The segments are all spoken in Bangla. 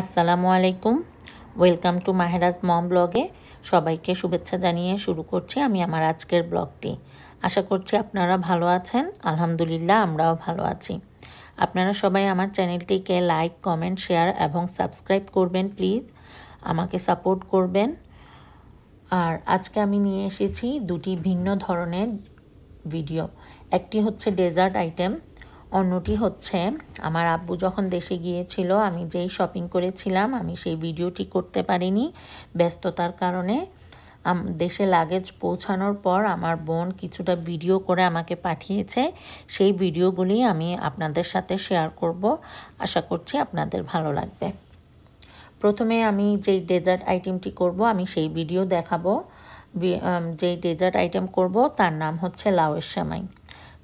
আসসালামু আলাইকুম ওয়েলকাম টু মাহেরাজ মম ব্লগে সবাইকে শুভেচ্ছা জানিয়ে শুরু করছি আমি আমার আজকের ব্লগটি আশা করছি আপনারা ভালো আছেন আলহামদুলিল্লাহ আমরাও ভালো আছি আপনারা সবাই আমার চ্যানেলটিকে লাইক কমেন্ট শেয়ার এবং সাবস্ক্রাইব করবেন প্লিজ আমাকে সাপোর্ট করবেন আর আজকে আমি নিয়ে এসেছি দুটি ভিন্ন ধরনের ভিডিও একটি হচ্ছে ডেজার্ট আইটেম অন্যটি হচ্ছে আমার আব্বু যখন দেশে গিয়েছিল আমি যেই শপিং করেছিলাম আমি সেই ভিডিওটি করতে পারিনি ব্যস্ততার কারণে দেশে লাগেজ পৌঁছানোর পর আমার বোন কিছুটা ভিডিও করে আমাকে পাঠিয়েছে সেই ভিডিওগুলি আমি আপনাদের সাথে শেয়ার করব আশা করছি আপনাদের ভালো লাগবে প্রথমে আমি যেই ডেজার্ট আইটেমটি করব আমি সেই ভিডিও দেখাবো যেই ডেজার্ট আইটেম করব তার নাম হচ্ছে লাউয়ের সেমাই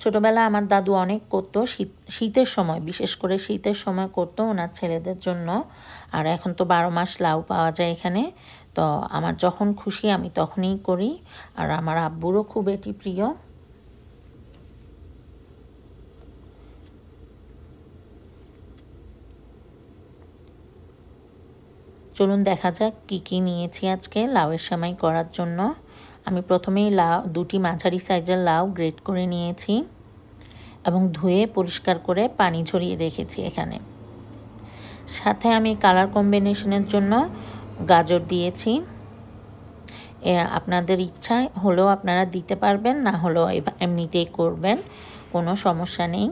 ছোটোবেলা আমার দাদু অনেক করতো শীত শীতের সময় বিশেষ করে শীতের সময় করতো ওনার ছেলেদের জন্য আর এখন তো বারো মাস লাউ পাওয়া যায় এখানে তো আমার যখন খুশি আমি তখনই করি আর আমার আব্বুরও খুব এটি প্রিয় চলুন দেখা যাক কি কি নিয়েছি আজকে লাউয়ের সেমাই করার জন্য আমি প্রথমেই লাউ দুটি মাঝারি সাইজের লাউ গ্রেট করে নিয়েছি এবং ধুয়ে পরিষ্কার করে পানি ঝরিয়ে রেখেছি এখানে সাথে আমি কালার কম্বিনেশনের জন্য গাজর দিয়েছি আপনাদের ইচ্ছায় হলেও আপনারা দিতে পারবেন না হলেও এমনিতেই করবেন কোনো সমস্যা নেই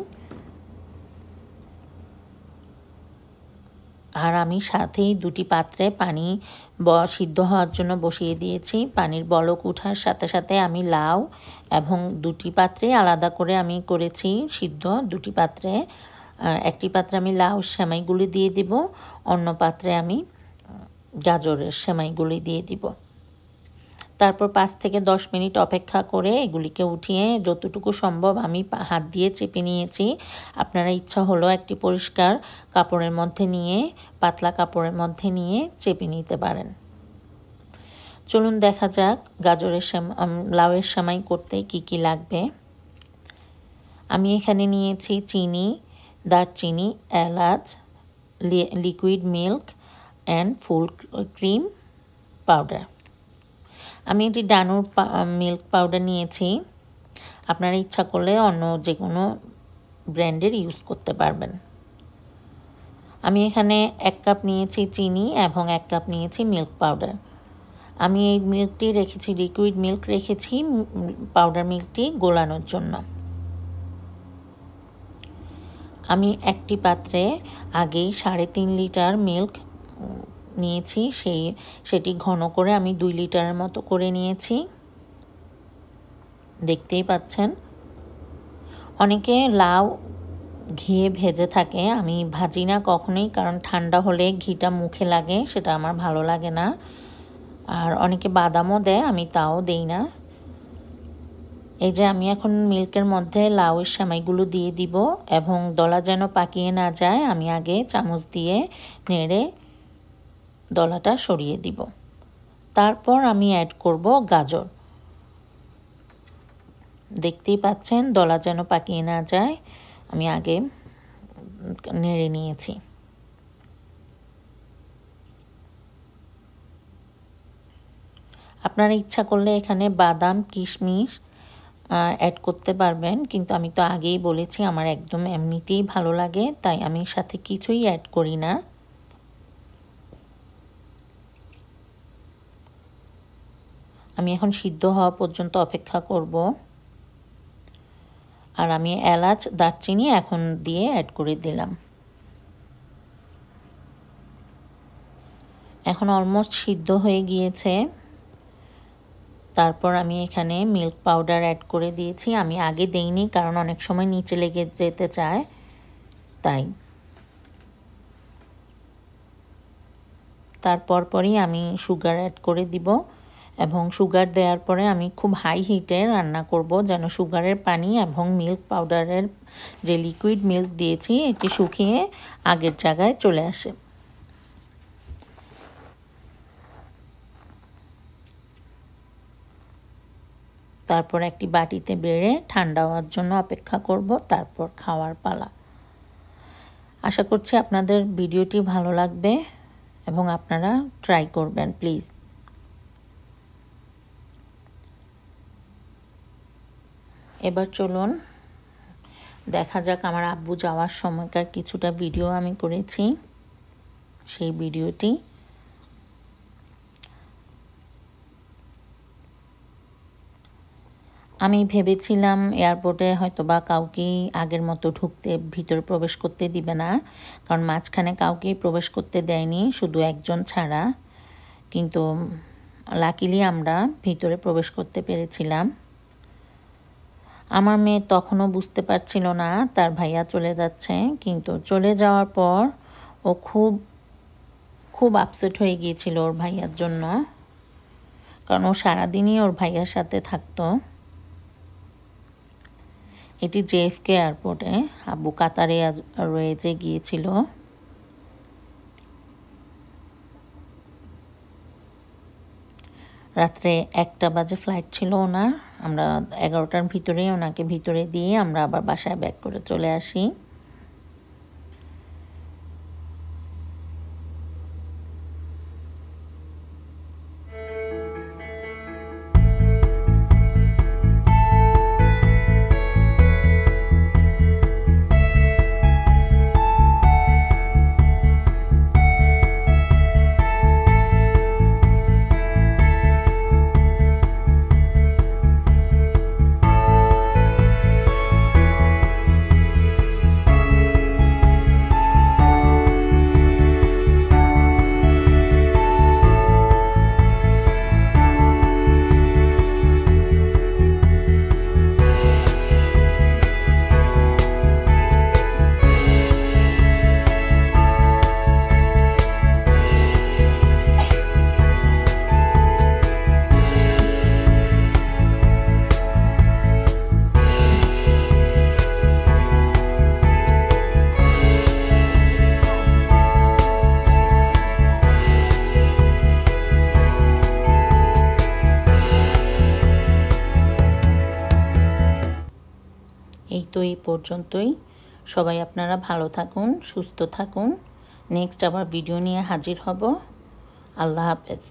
আর আমি সাথেই দুটি পাত্রে পানি সিদ্ধ হওয়ার জন্য বসিয়ে দিয়েছি পানির বলক উঠার সাথে সাথে আমি লাউ এবং দুটি পাত্রে আলাদা করে আমি করেছি সিদ্ধ দুটি পাত্রে একটি পাত্রে আমি লাউ সেমাইগুলি দিয়ে দিব অন্য পাত্রে আমি গাজরের সেমাইগুলি দিয়ে দিব তারপর পাঁচ থেকে দশ মিনিট অপেক্ষা করে এগুলিকে উঠিয়ে যতটুকু সম্ভব আমি হাত দিয়ে চেপে নিয়েছি আপনারা ইচ্ছা হলো একটি পরিষ্কার কাপড়ের মধ্যে নিয়ে পাতলা কাপড়ের মধ্যে নিয়ে চেপে নিতে পারেন চলুন দেখা যাক গাজরের লাউয়ের সামাই করতে কি কি লাগবে আমি এখানে নিয়েছি চিনি দারচিনি এলাচ liquid milk and full cream powder আমি এটি ডানুর মিল্ক পাউডার নিয়েছি আপনারা ইচ্ছা করলে অন্য যে কোনো ব্র্যান্ডের ইউজ করতে পারবেন আমি এখানে এক কাপ নিয়েছি চিনি এবং এক কাপ নিয়েছি মিল্ক পাউডার আমি এই মিল্কটি রেখেছি লিকুইড মিল্ক রেখেছি পাউডার মিল্কটি গোলানোর জন্য আমি একটি পাত্রে আগেই সাড়ে তিন লিটার মিল্ক নিয়েছি সেই সেটি ঘন করে আমি দুই লিটারের মতো করে নিয়েছি দেখতেই পাচ্ছেন অনেকে লাউ ঘিয়ে ভেজে থাকে আমি ভাজি না কখনোই কারণ ঠান্ডা হলে ঘিটা মুখে লাগে সেটা আমার ভালো লাগে না আর অনেকে বাদামও দেয় আমি তাও দেই না এই যে আমি এখন মিল্কের মধ্যে লাউয়ের সেমাইগুলো দিয়ে দিব এবং দলা যেন পাকিয়ে না যায় আমি আগে চামচ দিয়ে নেড়ে দলাটা সরিয়ে দিব তারপর আমি অ্যাড করব গাজর দেখতেই পাচ্ছেন দলা যেন পাকিয়ে না যায় আমি আগে নেড়ে নিয়েছি আপনারা ইচ্ছা করলে এখানে বাদাম কিশমিশ অ্যাড করতে পারবেন কিন্তু আমি তো আগেই বলেছি আমার একদম এমনিতেই ভালো লাগে তাই আমি সাথে কিছুই অ্যাড করি না আমি এখন সিদ্ধ হওয়া পর্যন্ত অপেক্ষা করব আর আমি এলাচ দারচিনি এখন দিয়ে অ্যাড করে দিলাম এখন অলমোস্ট সিদ্ধ হয়ে গিয়েছে তারপর আমি এখানে মিল্ক পাউডার অ্যাড করে দিয়েছি আমি আগে দেইনি কারণ অনেক সময় নিচে লেগে যেতে চায় তাই তারপর পরই আমি সুগার অ্যাড করে দিব এবং সুগার দেওয়ার পরে আমি খুব হাই হিটে রান্না করব যেন সুগারের পানি এবং মিল্ক পাউডারের যে লিকুইড মিল্ক দিয়েছি এটি শুকিয়ে আগের জায়গায় চলে আসে তারপর একটি বাটিতে বেড়ে ঠান্ডা হওয়ার জন্য অপেক্ষা করব তারপর খাওয়ার পালা আশা করছি আপনাদের ভিডিওটি ভালো লাগবে এবং আপনারা ট্রাই করবেন প্লিজ এবার চলুন দেখা যাক আমার আব্বু যাওয়ার সময়কার কিছুটা ভিডিও আমি করেছি সেই ভিডিওটি আমি ভেবেছিলাম এয়ারপোর্টে হয়তো বা কাউকেই আগের মতো ঢুকতে ভিতরে প্রবেশ করতে দিবে না কারণ মাঝখানে কাউকেই প্রবেশ করতে দেয়নি শুধু একজন ছাড়া কিন্তু লাকিলি আমরা ভিতরে প্রবেশ করতে পেরেছিলাম আমার মেয়ে তখনও বুঝতে পারছিল না তার ভাইয়া চলে যাচ্ছে কিন্তু চলে যাওয়ার পর ও খুব খুব আপসেট হয়ে গিয়েছিল ওর ভাইয়ার জন্য কারণ ও সারাদিনই ওর ভাইয়ার সাথে থাকতো এটি জেএফকে এয়ারপোর্টে আবু কাতারে রয়েছে গিয়েছিল রাত্রে একটা বাজে ফ্লাইট ছিল ওনার আমরা এগারোটার ভিতরেই ওনাকে ভিতরে দিয়ে আমরা আবার বাসায় ব্যাক করে চলে আসি এই তো এই পর্যন্তই সবাই আপনারা ভালো থাকুন সুস্থ থাকুন নেক্সট আবার ভিডিও নিয়ে হাজির হব আল্লাহ হাফেজ